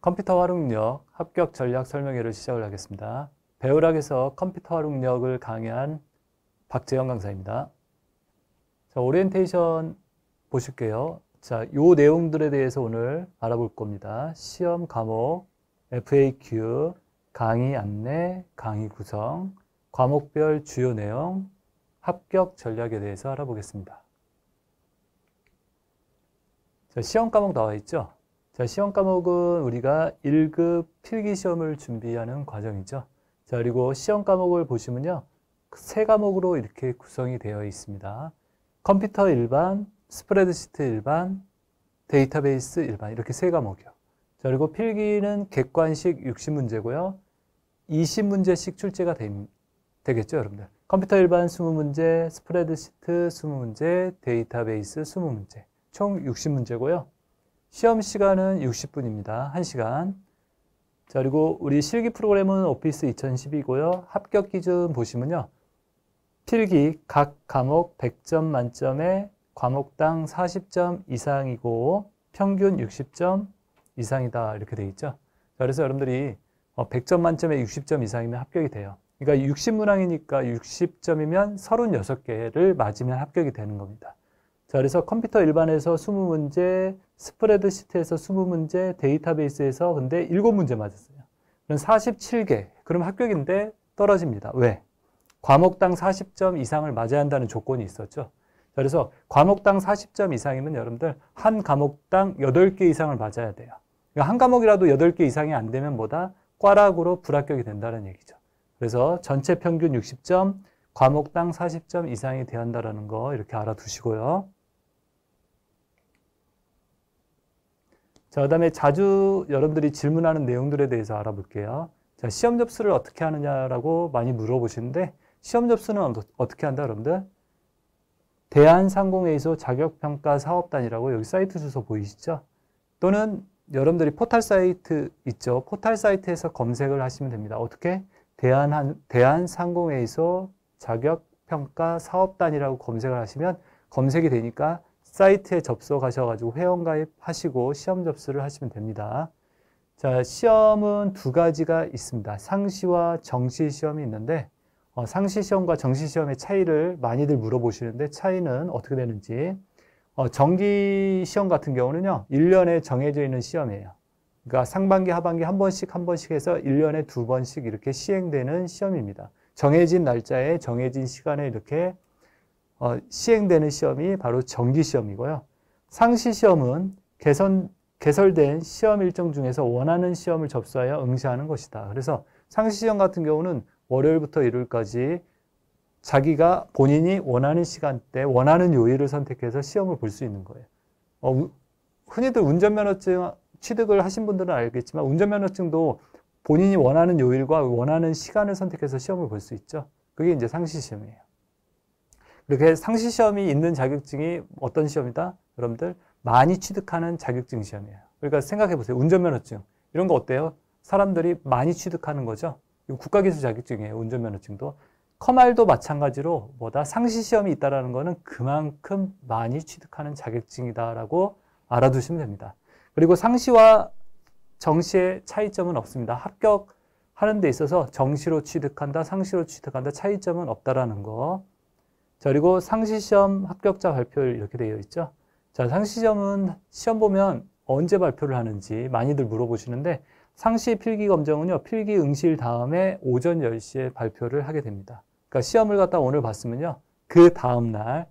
컴퓨터 활용력 합격 전략 설명회를 시작을 하겠습니다. 배우락에서 컴퓨터 활용력을 강의한 박재영 강사입니다. 자, 오리엔테이션 보실게요. 자, 요 내용들에 대해서 오늘 알아볼 겁니다. 시험 과목, FAQ, 강의 안내, 강의 구성, 과목별 주요 내용, 합격 전략에 대해서 알아보겠습니다. 자, 시험 과목 나와 있죠? 자, 시험 과목은 우리가 1급 필기 시험을 준비하는 과정이죠. 자, 그리고 시험 과목을 보시면요. 세 과목으로 이렇게 구성이 되어 있습니다. 컴퓨터 일반, 스프레드시트 일반, 데이터베이스 일반 이렇게 세 과목이요. 자, 그리고 필기는 객관식 60문제고요. 20문제씩 출제가 되, 겠죠 여러분들. 컴퓨터 일반 20문제, 스프레드시트 20문제, 데이터베이스 20문제. 총 60문제고요. 시험 시간은 60분입니다. 1시간. 자, 그리고 우리 실기 프로그램은 오피스 2010이고요. 합격 기준 보시면요. 필기 각 과목 100점 만점에 과목당 40점 이상이고 평균 60점 이상이다 이렇게 돼 있죠. 그래서 여러분들이 100점 어, 만점에 60점 이상이면 합격이 돼요. 그러니까 60문항이니까 60점이면 36개를 맞으면 합격이 되는 겁니다. 자, 그래서 컴퓨터 일반에서 20문제, 스프레드 시트에서 20문제, 데이터베이스에서 근데 7문제 맞았어요. 그럼 47개. 그럼 합격인데 떨어집니다. 왜? 과목당 40점 이상을 맞아야 한다는 조건이 있었죠. 그래서 과목당 40점 이상이면 여러분들 한 과목당 8개 이상을 맞아야 돼요. 그러니까 한 과목이라도 8개 이상이 안 되면 뭐다? 과락으로 불합격이 된다는 얘기죠. 그래서 전체 평균 60점, 과목당 40점 이상이 돼야 한다는 거 이렇게 알아두시고요. 자, 그 다음에 자주 여러분들이 질문하는 내용들에 대해서 알아볼게요. 자, 시험 접수를 어떻게 하느냐라고 많이 물어보시는데, 시험 접수는 어떻게 한다, 여러분들? 대한상공회의소 자격평가 사업단이라고 여기 사이트 주소 보이시죠? 또는 여러분들이 포탈 사이트 있죠? 포탈 사이트에서 검색을 하시면 됩니다. 어떻게? 대한, 대한상공회의소 자격평가 사업단이라고 검색을 하시면 검색이 되니까 사이트에 접속하셔가지고 회원가입 하시고 시험 접수를 하시면 됩니다. 자, 시험은 두 가지가 있습니다. 상시와 정시 시험이 있는데 어, 상시 시험과 정시 시험의 차이를 많이들 물어보시는데 차이는 어떻게 되는지 어, 정기 시험 같은 경우는요. 1년에 정해져 있는 시험이에요. 그러니까 상반기, 하반기 한 번씩 한 번씩 해서 1년에 두 번씩 이렇게 시행되는 시험입니다. 정해진 날짜에 정해진 시간에 이렇게 어, 시행되는 시험이 바로 정기 시험이고요. 상시 시험은 개선, 개설된 시험 일정 중에서 원하는 시험을 접수하여 응시하는 것이다. 그래서 상시 시험 같은 경우는 월요일부터 일요일까지 자기가 본인이 원하는 시간대, 원하는 요일을 선택해서 시험을 볼 수 있는 거예요. 어, 흔히들 운전면허증 취득을 하신 분들은 알겠지만 운전면허증도 본인이 원하는 요일과 원하는 시간을 선택해서 시험을 볼 수 있죠. 그게 이제 상시 시험이에요. 이렇게 상시 시험이 있는 자격증이 어떤 시험이다? 여러분들 많이 취득하는 자격증 시험이에요. 그러니까 생각해 보세요. 운전면허증 이런 거 어때요? 사람들이 많이 취득하는 거죠. 국가기술 자격증이에요. 운전면허증도. 커말도 마찬가지로 뭐다 상시 시험이 있다라는 거는 그만큼 많이 취득하는 자격증이다라고 알아두시면 됩니다. 그리고 상시와 정시의 차이점은 없습니다. 합격하는 데 있어서 정시로 취득한다, 상시로 취득한다 차이점은 없다라는 거. 자, 그리고 상시시험 합격자 발표율 이렇게 되어 있죠. 자, 상시시험은 시험 보면 언제 발표를 하는지 많이들 물어보시는데 상시 필기 검정은요, 필기 응시일 다음에 오전 10시에 발표를 하게 됩니다. 그러니까 시험을 갖다 오늘 봤으면요, 그 다음날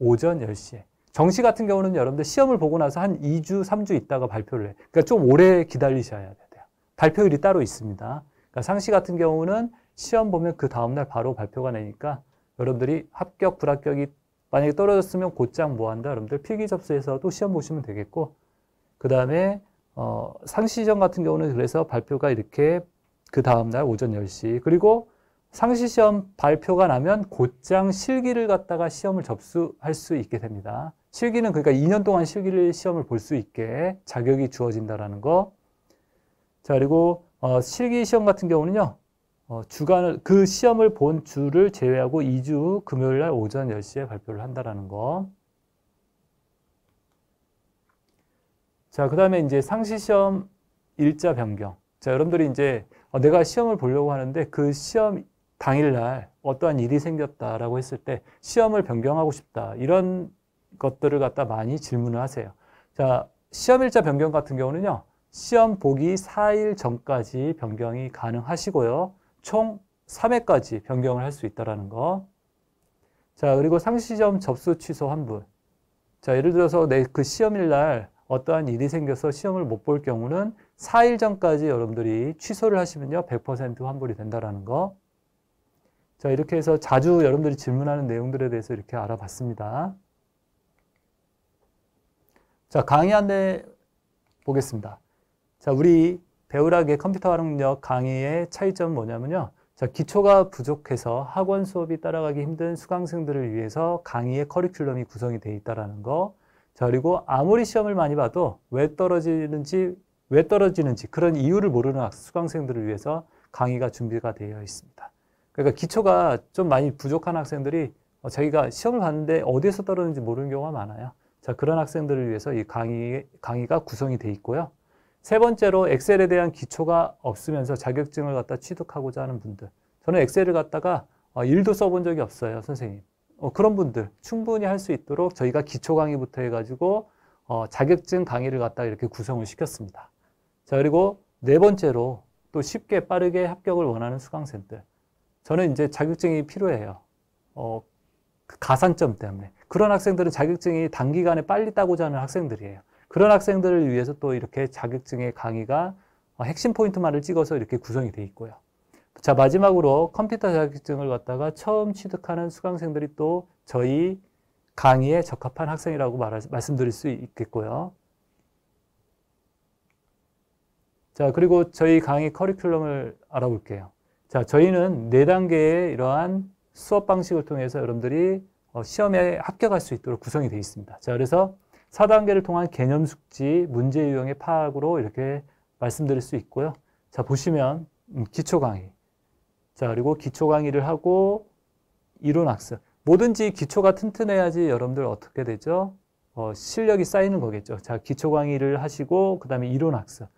오전 10시에. 정시 같은 경우는 여러분들 시험을 보고 나서 한 2주, 3주 있다가 발표를 해. 그러니까 좀 오래 기다리셔야 돼요. 발표일이 따로 있습니다. 그러니까 상시 같은 경우는 시험 보면 그 다음날 바로 발표가 나니까 여러분들이 합격, 불합격이 만약에 떨어졌으면 곧장 뭐 한다? 여러분들 필기 접수해서또 시험 보시면 되겠고, 그 다음에 어, 상시시험 같은 경우는 그래서 발표가 이렇게 그 다음날 오전 10시, 그리고 상시시험 발표가 나면 곧장 실기를 갖다가 시험을 접수할 수 있게 됩니다. 실기는 그러니까 2년 동안 실기를 시험을 볼 수 있게 자격이 주어진다라는 거. 자, 그리고 어, 실기 시험 같은 경우는요. 어, 주간을 그 시험을 본 주를 제외하고 2주 금요일 날 오전 10시에 발표를 한다라는 거. 자, 그다음에 이제 상시 시험 일자 변경. 자, 여러분들이 이제 어, 내가 시험을 보려고 하는데 그 시험 당일 날 어떠한 일이 생겼다라고 했을 때 시험을 변경하고 싶다. 이런 것들을 갖다 많이 질문을 하세요. 자, 시험 일자 변경 같은 경우는요. 시험 보기 4일 전까지 변경이 가능하시고요. 총 3회까지 변경을 할 수 있다는 거. 자, 그리고 상시점 접수 취소 환불. 자, 예를 들어서 내 그 시험일 날 어떠한 일이 생겨서 시험을 못 볼 경우는 4일 전까지 여러분들이 취소를 하시면요. 100% 환불이 된다라는 거. 자, 이렇게 해서 자주 여러분들이 질문하는 내용들에 대해서 이렇게 알아봤습니다. 자, 강의 안내 보겠습니다. 자, 우리 배우락의 컴퓨터 활용력 강의의 차이점은 뭐냐면요. 자, 기초가 부족해서 학원 수업이 따라가기 힘든 수강생들을 위해서 강의의 커리큘럼이 구성이 돼있다는 거. 자, 그리고 아무리 시험을 많이 봐도 왜 떨어지는지 왜 떨어지는지 그런 이유를 모르는 수강생들을 위해서 강의가 준비가 되어 있습니다. 그러니까 기초가 좀 많이 부족한 학생들이 어, 자기가 시험을 봤는데 어디에서 떨어지는지 모르는 경우가 많아요. 자, 그런 학생들을 위해서 이 강의, 강의가 구성이 돼 있고요. 세 번째로 엑셀에 대한 기초가 없으면서 자격증을 갖다 취득하고자 하는 분들. 저는 엑셀을 갖다가 어, 일도 써본 적이 없어요, 선생님. 어, 그런 분들 충분히 할 수 있도록 저희가 기초 강의부터 해가지고 어, 자격증 강의를 갖다 이렇게 구성을 시켰습니다. 자, 그리고 네 번째로 또 쉽게 빠르게 합격을 원하는 수강생들. 저는 이제 자격증이 필요해요. 어, 그 가산점 때문에. 그런 학생들은 자격증이 단기간에 빨리 따고자 하는 학생들이에요. 그런 학생들을 위해서 또 이렇게 자격증의 강의가 핵심 포인트만을 찍어서 이렇게 구성이 돼 있고요. 자, 마지막으로 컴퓨터 자격증을 갖다가 처음 취득하는 수강생들이 또 저희 강의에 적합한 학생이라고 말 말씀드릴 수 있겠고요. 자, 그리고 저희 강의 커리큘럼을 알아볼게요. 자, 저희는 네단계의 이러한 수업 방식을 통해서 여러분들이 어, 시험에 합격할 수 있도록 구성이 되어 있습니다. 자, 그래서 4단계를 통한 개념 숙지, 문제 유형의 파악으로 이렇게 말씀드릴 수 있고요. 자, 보시면 음, 기초 강의. 자, 그리고 기초 강의를 하고 이론 학습. 뭐든지 기초가 튼튼해야지 여러분들 어떻게 되죠? 어, 실력이 쌓이는 거겠죠. 자, 기초 강의를 하시고 그다음에 이론 학습.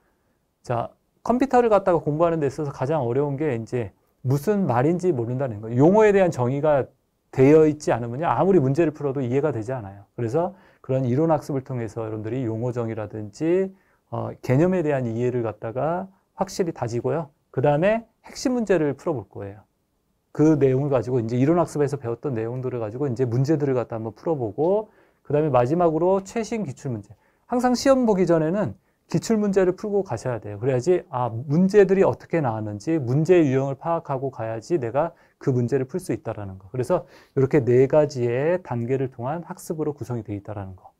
자, 컴퓨터를 갖다가 공부하는 데 있어서 가장 어려운 게 이제 무슨 말인지 모른다는 거예요. 용어에 대한 정의가 되어 있지 않으면요. 아무리 문제를 풀어도 이해가 되지 않아요. 그래서 그런 이론 학습을 통해서 여러분들이 용어정의라든지 어, 개념에 대한 이해를 갖다가 확실히 다지고요. 그 다음에 핵심 문제를 풀어볼 거예요. 그 내용을 가지고 이제 이론 학습에서 배웠던 내용들을 가지고 이제 문제들을 갖다 한번 풀어보고 그 다음에 마지막으로 최신 기출 문제. 항상 시험 보기 전에는 기출 문제를 풀고 가셔야 돼요. 그래야지 아 문제들이 어떻게 나왔는지 문제 유형을 파악하고 가야지 내가 그 문제를 풀 수 있다라는 거. 그래서 이렇게 네 가지의 단계를 통한 학습으로 구성이 되어 있다라는 거.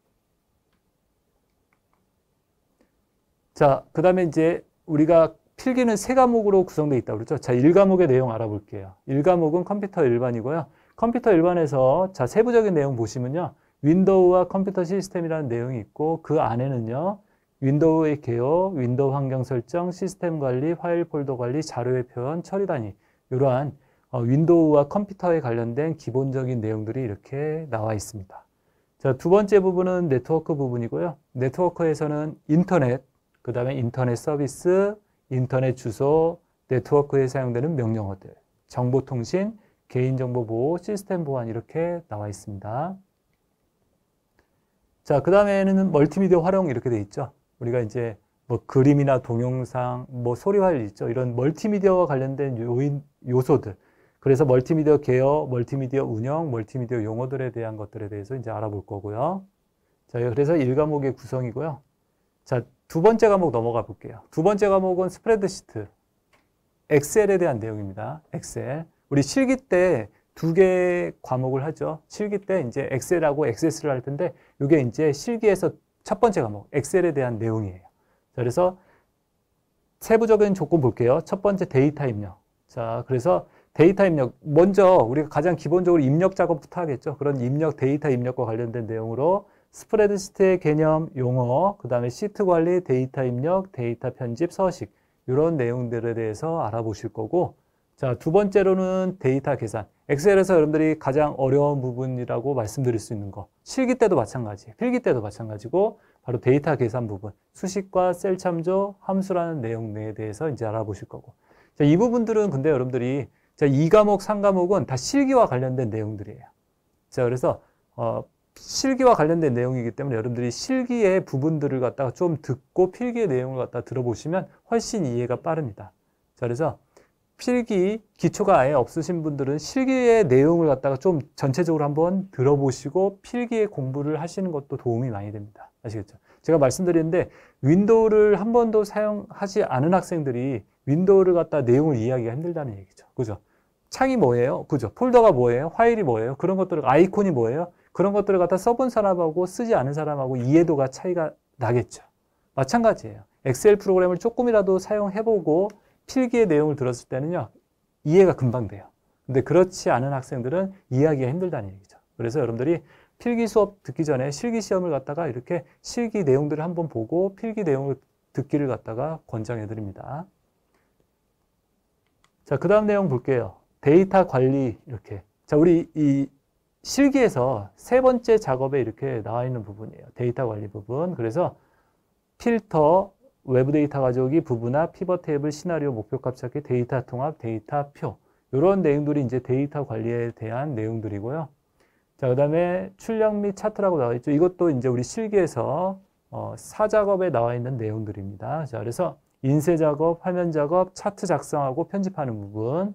자, 그다음에 이제 우리가 필기는 세 과목으로 구성되어 있다고 그랬죠. 자, 1과목의 내용 알아볼게요. 1과목은 컴퓨터 일반이고요. 컴퓨터 일반에서 자, 세부적인 내용 보시면요. 윈도우와 컴퓨터 시스템이라는 내용이 있고 그 안에는요. 윈도우의 개요, 윈도우 환경 설정, 시스템 관리, 파일 폴더 관리, 자료의 표현, 처리 단위 이러한 어, 윈도우와 컴퓨터에 관련된 기본적인 내용들이 이렇게 나와 있습니다. 자, 두 번째 부분은 네트워크 부분이고요. 네트워크에서는 인터넷, 그 다음에 인터넷 서비스, 인터넷 주소, 네트워크에 사용되는 명령어들, 정보통신, 개인정보보호, 시스템 보안 이렇게 나와 있습니다. 자, 그 다음에는 멀티미디어 활용 이렇게 돼 있죠. 우리가 이제 뭐 그림이나 동영상, 뭐 소리 일 있죠. 이런 멀티미디어와 관련된 요인, 요소들, 그래서 멀티미디어 개요, 멀티미디어 운영, 멀티미디어 용어들에 대한 것들에 대해서 이제 알아볼 거고요. 자, 그래서 1과목의 구성이고요. 자, 두 번째 과목 넘어가 볼게요. 두 번째 과목은 스프레드시트, 엑셀에 대한 내용입니다. 엑셀. 우리 실기 때 두개의 과목을 하죠. 실기 때 이제 엑셀하고 엑세스를 할 텐데 이게 이제 실기에서 첫 번째 과목, 엑셀에 대한 내용이에요. 자, 그래서 세부적인 조건 볼게요. 첫 번째 데이터 입력. 자, 그래서 데이터 입력, 먼저 우리가 가장 기본적으로 입력 작업부터 하겠죠. 그런 입력, 데이터 입력과 관련된 내용으로 스프레드시트의 개념, 용어, 그 다음에 시트 관리, 데이터 입력, 데이터 편집, 서식 이런 내용들에 대해서 알아보실 거고 자, 두 번째로는 데이터 계산. 엑셀에서 여러분들이 가장 어려운 부분이라고 말씀드릴 수 있는 거. 실기 때도 마찬가지, 필기 때도 마찬가지고 바로 데이터 계산 부분. 수식과 셀 참조, 함수라는 내용 내에 대해서 이제 알아보실 거고. 자, 이 부분들은 근데 여러분들이 자, 2과목, 3과목은 다 실기와 관련된 내용들이에요. 자, 그래서 어, 실기와 관련된 내용이기 때문에 여러분들이 실기의 부분들을 갖다가 좀 듣고 필기의 내용을 갖다 들어보시면 훨씬 이해가 빠릅니다. 자, 그래서 필기 기초가 아예 없으신 분들은 실기의 내용을 갖다가 좀 전체적으로 한번 들어보시고 필기의 공부를 하시는 것도 도움이 많이 됩니다. 아시겠죠? 제가 말씀드렸는데 윈도우를 한 번도 사용하지 않은 학생들이 윈도우를 갖다 내용을 이해하기가 힘들다는 얘기죠. 그죠? 창이 뭐예요? 그죠? 폴더가 뭐예요? 파일이 뭐예요? 그런 것들을 아이콘이 뭐예요? 그런 것들을 갖다 써본 사람하고 쓰지 않은 사람하고 이해도가 차이가 나겠죠. 마찬가지예요. 엑셀 프로그램을 조금이라도 사용해보고 필기의 내용을 들었을 때는요. 이해가 금방 돼요. 근데 그렇지 않은 학생들은 이해하기가 힘들다는 얘기죠. 그래서 여러분들이 필기 수업 듣기 전에 실기 시험을 갖다가 이렇게 실기 내용들을 한번 보고 필기 내용을 듣기를 갖다가 권장해 드립니다. 자, 그 다음 내용 볼게요. 데이터 관리 이렇게 자 우리 이 실기에서 세 번째 작업에 이렇게 나와 있는 부분이에요. 데이터 관리 부분. 그래서 필터, 외부 데이터 가져오기, 부분화, 피벗 테이블, 시나리오, 목표값 찾기, 데이터 통합, 데이터 표. 이런 내용들이 이제 데이터 관리에 대한 내용들이고요. 자, 그 다음에 출력 및 차트라고 나와 있죠. 이것도 이제 우리 실기에서 어, 사작업에 나와 있는 내용들입니다. 자, 그래서 인쇄 작업, 화면 작업, 차트 작성하고 편집하는 부분.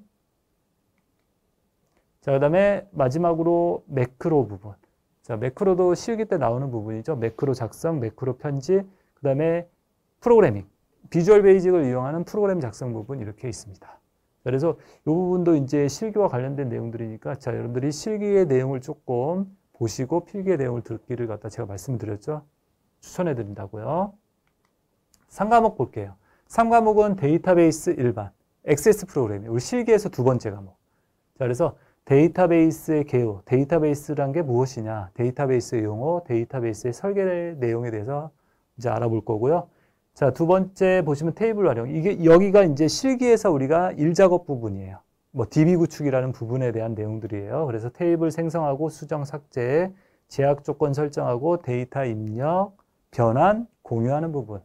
자, 그 다음에 마지막으로 매크로 부분. 자, 매크로도 실기 때 나오는 부분이죠. 매크로 작성, 매크로 편집, 그 다음에 프로그래밍. 비주얼 베이직을 이용하는 프로그램 작성 부분 이렇게 있습니다. 그래서 이 부분도 이제 실기와 관련된 내용들이니까 자, 여러분들이 실기의 내용을 조금 보시고 필기의 내용을 듣기를 갖다 제가 말씀드렸죠. 추천해 드린다고요. 3과목 볼게요. 3과목은 데이터베이스 일반, 액세스 프로그램, 이 우리 실기에서 두 번째 과목. 자, 그래서 데이터베이스의 개요, 데이터베이스란 게 무엇이냐, 데이터베이스의 용어, 데이터베이스의 설계 내용에 대해서 이제 알아볼 거고요. 자, 두 번째 보시면 테이블 활용. 이게 여기가 이제 실기에서 우리가 일작업 부분이에요. 뭐 DB 구축이라는 부분에 대한 내용들이에요. 그래서 테이블 생성하고 수정 삭제, 제약 조건 설정하고 데이터 입력, 변환, 공유하는 부분.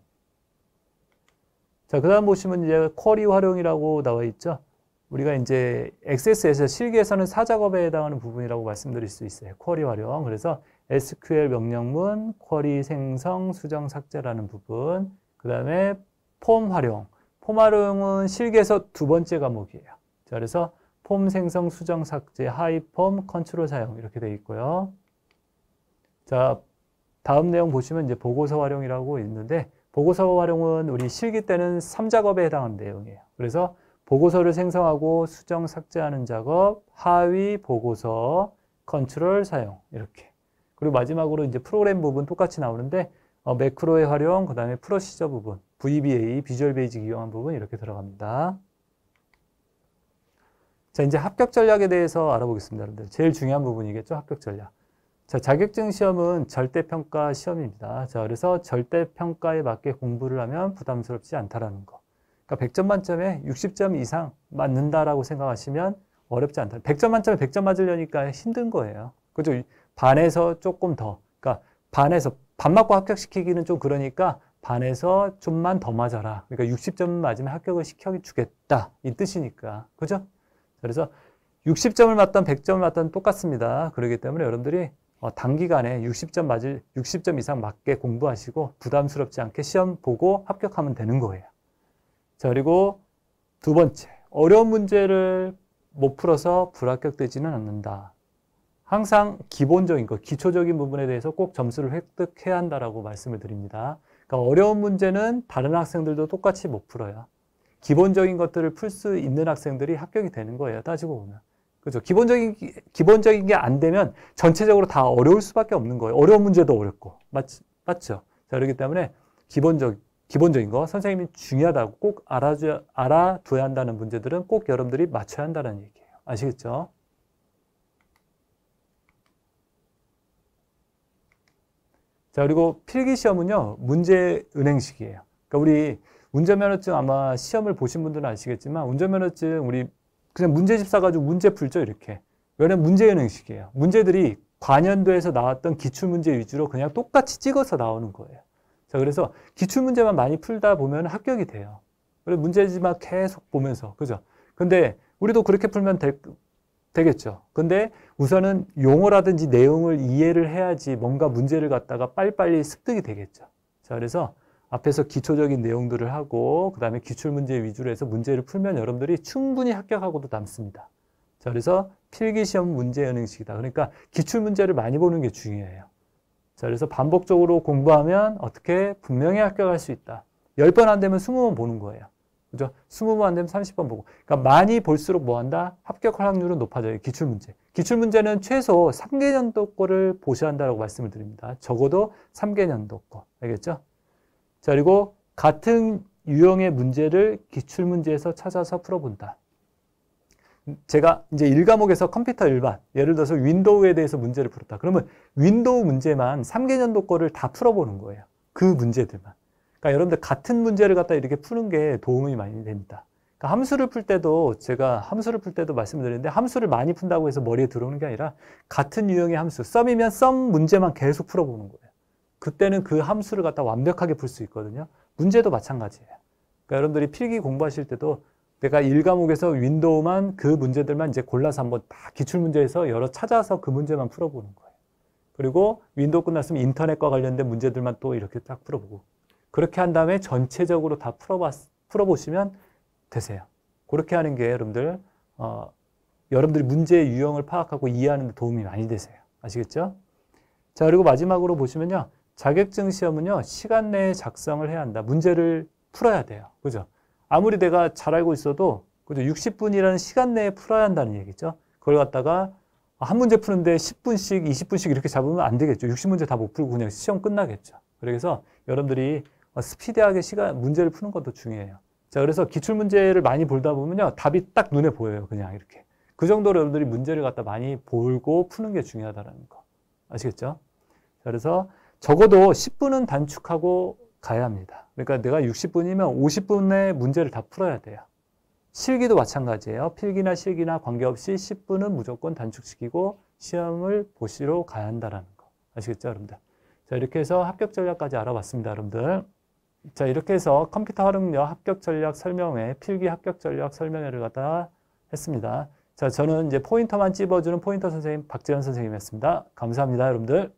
자, 그다음 보시면 이제 쿼리 활용이라고 나와 있죠. 우리가 이제 XS에서 실기에서는 사작업에 해당하는 부분이라고 말씀드릴 수 있어요. 쿼리 활용. 그래서 SQL 명령문, 쿼리 생성, 수정 삭제라는 부분, 그 다음에 폼 활용. 폼 활용은 실기에서 두 번째 과목이에요. 자, 그래서 폼 생성, 수정 삭제, 하이폼, 컨트롤 사용 이렇게 돼 있고요. 자, 다음 내용 보시면 이제 보고서 활용이라고 있는데 보고서 활용은 우리 실기 때는 3작업에 해당하는 내용이에요. 그래서 보고서를 생성하고 수정 삭제하는 작업, 하위 보고서, 컨트롤 사용 이렇게. 그리고 마지막으로 이제 프로그램 부분 똑같이 나오는데 어, 매크로의 활용, 그 다음에 프로시저 부분, VBA, 비주얼 베이직 이용한 부분 이렇게 들어갑니다. 자, 이제 합격 전략에 대해서 알아보겠습니다. 여러분들. 제일 중요한 부분이겠죠? 합격 전략. 자, 자격증 시험은 절대평가 시험입니다. 자, 그래서 절대평가에 맞게 공부를 하면 부담스럽지 않다라는 거. 그러니까 100점 만점에 60점 이상 맞는다라고 생각하시면 어렵지 않다. 100점 만점에 100점 맞으려니까 힘든 거예요. 그죠? 반에서 조금 더. 그러니까 반에서 반 맞고 합격시키기는 좀 그러니까 반에서 좀만 더 맞아라. 그러니까 60점 맞으면 합격을 시켜 주겠다. 이 뜻이니까. 그죠? 그래서 60점을 맞던 100점을 맞던 똑같습니다. 그러기 때문에 여러분들이 어, 단기간에 60점 맞을 60점 이상 맞게 공부하시고 부담스럽지 않게 시험 보고 합격하면 되는 거예요. 자, 그리고 두 번째. 어려운 문제를 못 풀어서 불합격되지는 않는다. 항상 기본적인 거, 기초적인 부분에 대해서 꼭 점수를 획득해야 한다라고 말씀을 드립니다. 그러니까 어려운 문제는 다른 학생들도 똑같이 못 풀어요. 기본적인 것들을 풀 수 있는 학생들이 합격이 되는 거예요. 따지고 보면. 그죠. 기본적인, 기본적인 게 안 되면 전체적으로 다 어려울 수밖에 없는 거예요. 어려운 문제도 어렵고. 맞, 맞죠? 자, 그렇기 때문에 기본적, 인 기본적인 거 선생님이 중요하다고 꼭 알아줘야, 알아둬야 한다는 문제들은 꼭 여러분들이 맞춰야 한다는 얘기예요. 아시겠죠? 자, 그리고 필기 시험은요, 문제 은행식이에요. 그러니까 우리 운전면허증 아마 시험을 보신 분들은 아시겠지만, 운전면허증 우리 그냥 문제집 사가지고 문제 풀죠, 이렇게. 왜냐면 문제 은행식이에요. 문제들이 관연도에서 나왔던 기출문제 위주로 그냥 똑같이 찍어서 나오는 거예요. 자, 그래서 기출문제만 많이 풀다 보면 합격이 돼요. 그리고 문제지만 계속 보면서. 그죠? 근데 우리도 그렇게 풀면 되, 되겠죠. 근데 우선은 용어라든지 내용을 이해를 해야지 뭔가 문제를 갖다가 빨리빨리 습득이 되겠죠. 자, 그래서 앞에서 기초적인 내용들을 하고 그 다음에 기출문제 위주로 해서 문제를 풀면 여러분들이 충분히 합격하고도 남습니다. 자, 그래서 필기시험 문제 연행식이다. 그러니까 기출문제를 많이 보는 게 중요해요. 자, 그래서 반복적으로 공부하면 어떻게 분명히 합격할 수 있다. 10번 안 되면 20번 보는 거예요. 그죠? 20번 안 되면 30번 보고. 그러니까 많이 볼수록 뭐 한다? 합격할 확률은 높아져요. 기출문제. 기출문제는 최소 3개년도 거를 보셔야 한다고 말씀을 드립니다. 적어도 3개년도 거. 알겠죠? 자, 그리고 같은 유형의 문제를 기출문제에서 찾아서 풀어본다. 제가 이제 1과목에서 컴퓨터 일반, 예를 들어서 윈도우에 대해서 문제를 풀었다. 그러면 윈도우 문제만 3개년도 거를 다 풀어보는 거예요. 그 문제들만. 그러니까 여러분들 같은 문제를 갖다 이렇게 푸는 게 도움이 많이 됩니다. 그러니까 함수를 풀 때도 제가 함수를 풀 때도 말씀드렸는데 함수를 많이 푼다고 해서 머리에 들어오는 게 아니라 같은 유형의 함수, 썸이면 썸 문제만 계속 풀어보는 거예요. 그때는 그 함수를 갖다 완벽하게 풀 수 있거든요. 문제도 마찬가지예요. 그러니까 여러분들이 필기 공부하실 때도 내가 1과목에서 윈도우만 그 문제들만 이제 골라서 한번 다 기출문제에서 여러 찾아서 그 문제만 풀어보는 거예요. 그리고 윈도우 끝났으면 인터넷과 관련된 문제들만 또 이렇게 딱 풀어보고 그렇게 한 다음에 전체적으로 다 풀어봤, 풀어보시면 되세요. 그렇게 하는 게 여러분들 어, 여러분들이 문제의 유형을 파악하고 이해하는 데 도움이 많이 되세요. 아시겠죠? 자 그리고 마지막으로 보시면요. 자격증 시험은요. 시간 내에 작성을 해야 한다. 문제를 풀어야 돼요. 그죠? 아무리 내가 잘 알고 있어도 그죠? 60분이라는 시간 내에 풀어야 한다는 얘기죠. 그걸 갖다가 한 문제 푸는데 10분씩, 20분씩 이렇게 잡으면 안 되겠죠. 60문제 다 못 풀고 그냥 시험 끝나겠죠. 그래서 여러분들이 어, 스피디하게 시간 문제를 푸는 것도 중요해요. 자, 그래서 기출 문제를 많이 볼다 보면요. 답이 딱 눈에 보여요. 그냥 이렇게. 그 정도로 여러분들이 문제를 갖다 많이 볼고 푸는 게중요하다는 거. 아시겠죠? 자, 그래서 적어도 10분은 단축하고 가야 합니다. 그러니까 내가 60분이면 50분의 문제를 다 풀어야 돼요. 실기도 마찬가지예요. 필기나 실기나 관계없이 10분은 무조건 단축시키고 시험을 보시러 가야 한다는 거. 아시겠죠, 여러분들? 자, 이렇게 해서 합격 전략까지 알아봤습니다, 여러분들. 자, 이렇게 해서 컴퓨터 활용력 합격 전략 설명회, 필기 합격 전략 설명회를 갖다 했습니다. 자, 저는 이제 포인터만 찝어주는 포인터 선생님 박재현 선생님이었습니다. 감사합니다, 여러분들.